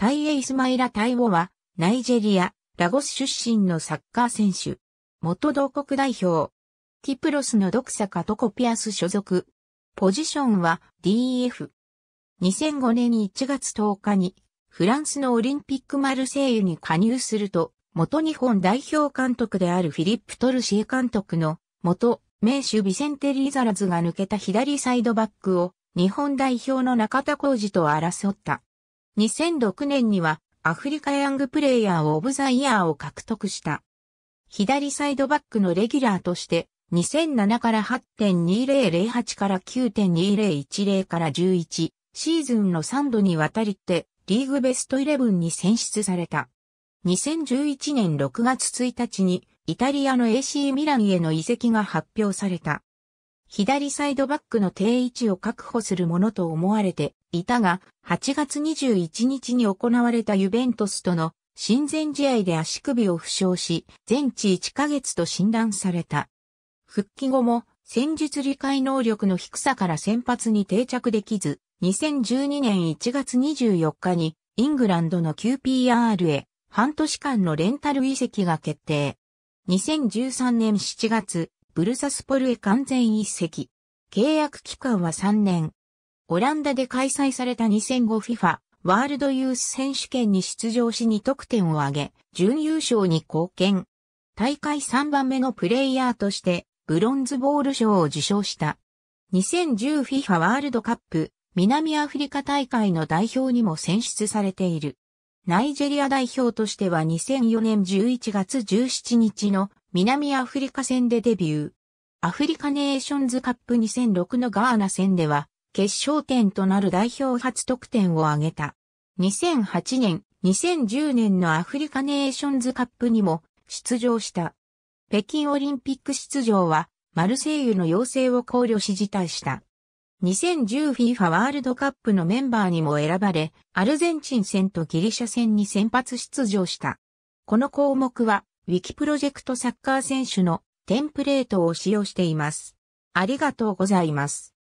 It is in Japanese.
タイエ・イスマイラ・タイオは、ナイジェリア、ラゴス出身のサッカー選手。元同国代表。ティプロスのドクサカトコピアス所属。ポジションは DF。2005年1月10日に、フランスのオリンピックマルセイユに加入すると、元日本代表監督であるフィリップ・トルシエ監督の、元、名手ビセンテ・リザラズが抜けた左サイドバックを、日本代表の中田浩二と争った。2006年にはアフリカヤングプレイヤーオブザイヤーを獲得した。左サイドバックのレギュラーとして2007から8.2008から9.2010から11シーズンの3度にわたりってリーグベスト11に選出された。2011年6月1日にイタリアの AC ミランへの移籍が発表された。左サイドバックの定位置を確保するものと思われていたが、8月21日に行われたユベントスとの親善試合で足首を負傷し、全治1ヶ月と診断された。復帰後も戦術理解能力の低さから先発に定着できず、2012年1月24日にイングランドの QPR へ半年間のレンタル移籍が決定。2013年7月、ブルサスポルへ完全一席。契約期間は3年。オランダで開催された 2005FIFA ワールドユース選手権に出場し2得点を挙げ、準優勝に貢献。大会3番目のプレイヤーとして、ブロンズボール賞を受賞した。2010FIFA ワールドカップ南アフリカ大会の代表にも選出されている。ナイジェリア代表としては2004年11月17日の南アフリカ戦でデビュー。アフリカネーションズカップ2006のガーナ戦では、決勝点となる代表初得点を挙げた。2008年、2010年のアフリカネーションズカップにも出場した。北京オリンピック出場は、マルセイユの要請を考慮し辞退した。2010FIFA ワールドカップのメンバーにも選ばれ、アルゼンチン戦とギリシャ戦に先発出場した。この項目は、ウィキプロジェクトサッカー選手のテンプレートを使用しています。ありがとうございます。